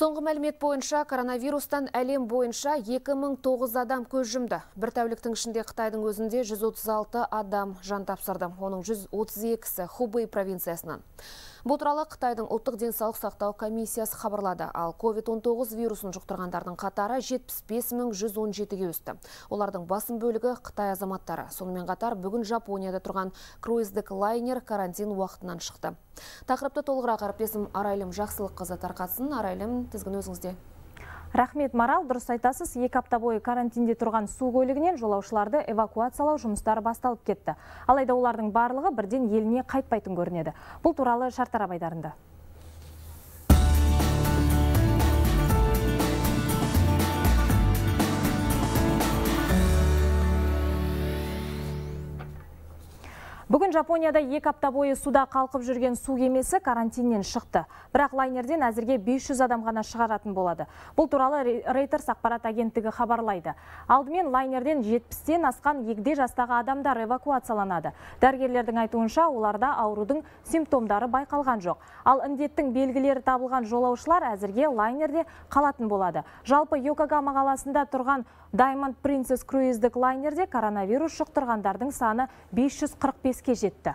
Соңғы мәлімет бойынша коронавирустан әлем бойынша 2009 адам көз жүмді. Бір тәуліктің ішінде Қытайдың өзінде 136 адам жан тапсырды. Оның 132-сі Хубей провинциясынан. Бұл туралы Қытайдың ұлттық денсаулық сақтау комиссиясы хабарлады, ал COVID-19 вирусын жұқтырғандардың қатары 75117-ге өсті. Олардың басым бөлігі Қытай азаматтары. Сонымен қатар бүгін Жапонияда тұрған круиздік лайнер карантин уақытынан шықты. Тақырыпты толығырақ әріптесім Арайлым Жақсылық қызы тарқатсын. Арайлым, тізгін өзіңізде рахмет марал дұрыс айтасыз екі апта бойы карантинде тұрған су көлігінен жолаушыларды эвакуациялау жұмыстары басталып кетті алайда олардың барлығы бірден еліне қайтпайтын көрінеді бұл туралы шартарап Бүгін Жапонияда екі апта бойы суда қалқып жүрген су кемесі карантиннен шықты. Бірақ лайнерден әзірге 500 адам ғана шығаратын болады. Бұл туралы рейтер ақпарат агенттігі хабарлайды. Алдымен лайнерден 70-тен асқан егде жастағы адамдар эвакуацияланады. Дәргерлердің айтуынша оларда аурудың симптомдары байқалған жоқ. Ал індеттің белгілері табылған жолаушылар әзірге лайнерде қалатын болады. Жалпы Йокогама қаласында тұрған Diamond Princess круиздік лайнерде коронавирус шықтырғандардың саны 545 жеңіске жетті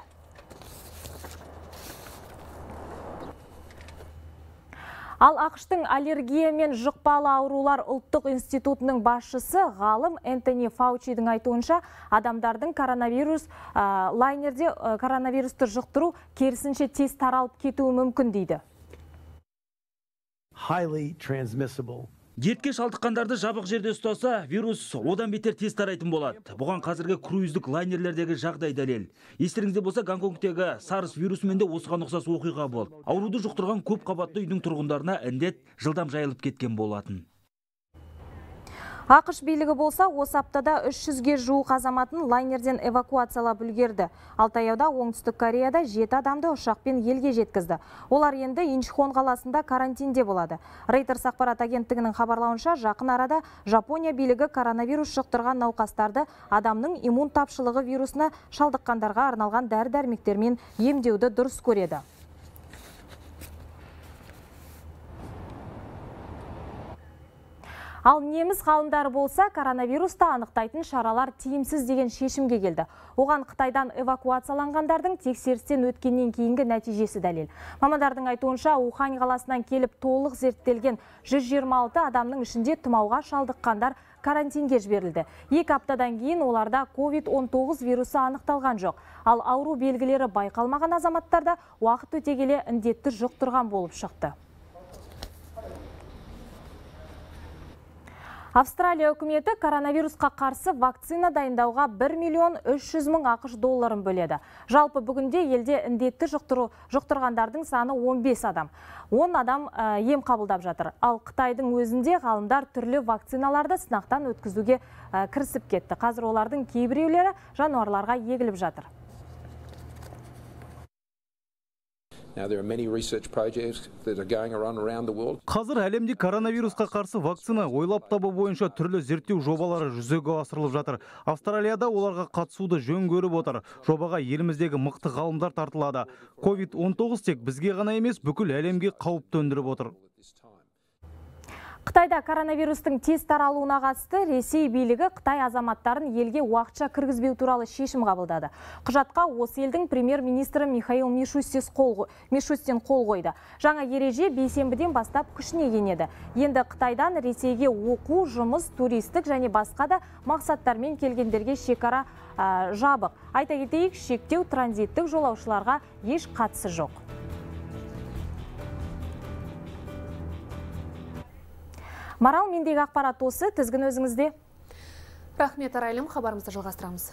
Ал ақштың аллергия мен жұқпалы аурулар ұлттық институтының басшысы ғалым Энтони Фаучидің айтуынша адамдардың коронавирус лайнерде коронавирусты жұқтыру керісінше тез таралып кетуі мүмкін дейді. Highly transmissible дертке шалдыққандарды жабық жерде ұстаса вирус одан бетер тез тарайтын болады бұған қазіргі круиздік лайнерлердегі жағдай дәлел естеріңізде болса гонконгтегі сарс вирусымен де осыған ұқсас оқиға болды ауруды жұқтырған көп қабатты үйдің тұрғындарына індет жылдам жайылып кеткен болатын ақш билігі болса осы аптада 300-ге жуық азаматын лайнерден эвакуациялап үлгерді ал таяуда оңтүстік кореяда жет адамды ұшақпен елге жеткізді олар енді инчхон қаласында карантинде болады Рейтер сақпарат агенттігінің хабарлауынша жақын арада жапония билігі коронавирус шықтырған науқастарды адамның иммун тапшылығы вирусына шалдыққандарға арналған дәрі дәрмектермен емдеуді дұрыс көреді Ал неміс ғалымдары болса, коронавирусты анықтайтын шаралар тиімсіз деген шешімге келді. Оған Қытайдан эвакуацияланғандардың тексерістен өткеннен кейінгі нәтижесі дәлел. Мамандардың айтуынша, Ухань қаласынан келіп толық зерттелген 126 адамның ішінде тұмауға шалдыққандар карантинге жіберілді. Екі аптадан кейін оларда COVID-19 вирусы анықталған жоқ. Ал ауру белгілері байқалмаған азаматтарда уақыт өте келе індетті жұқтырған болып шықты. Австралия үкіметі коронавирусқа қарсы вакцина дайындауға 1 миллион 300 мың ақыш долларын бөледі. Жалпы бүгінде елде індетті жұқтырғандардың саны 15 адам. 10 адам э, ем қабылдап жатыр. Ал Қытайдың өзінде ғалымдар түрлі вакциналарды сынақтан өткізуге э, кірісіп кетті. Қазір олардың кейбіреулері жануарларға егіліп жатыр. қазір әлемде коронавирусқа қарсы вакцина ойлап табу бойынша түрлі зерттеу жобалары жүзеге асырылып жатыр австралияда оларға қатысуды жөн көріп отыр жобаға еліміздегі мықты ғалымдар тартылады covid 19 тек бізге ғана емес бүкіл әлемге қауіп төндіріп отыр Қытайда коронавирустың тез таралуына қатысты Ресей билігі Қытай азаматтарын елге уақытша кіргізбеу туралы шешім қабылдады. Құжатқа осы елдің премьер-министрі Михаил Мишустин қол қойды. Жаңа ереже бейсенбіден бастап күшіне енеді. Енді Қытайдан Ресейге оқу, жұмыс, туристік және басқа да мақсаттармен келгендерге шекара жабық. Айта кетейік, шектеу транзиттік жолаушыларға еш қатысы жоқ. марал мендегі ақпарат осы тізгін өзіңізде рахмет арайлым хабарымызды жалғастырамыз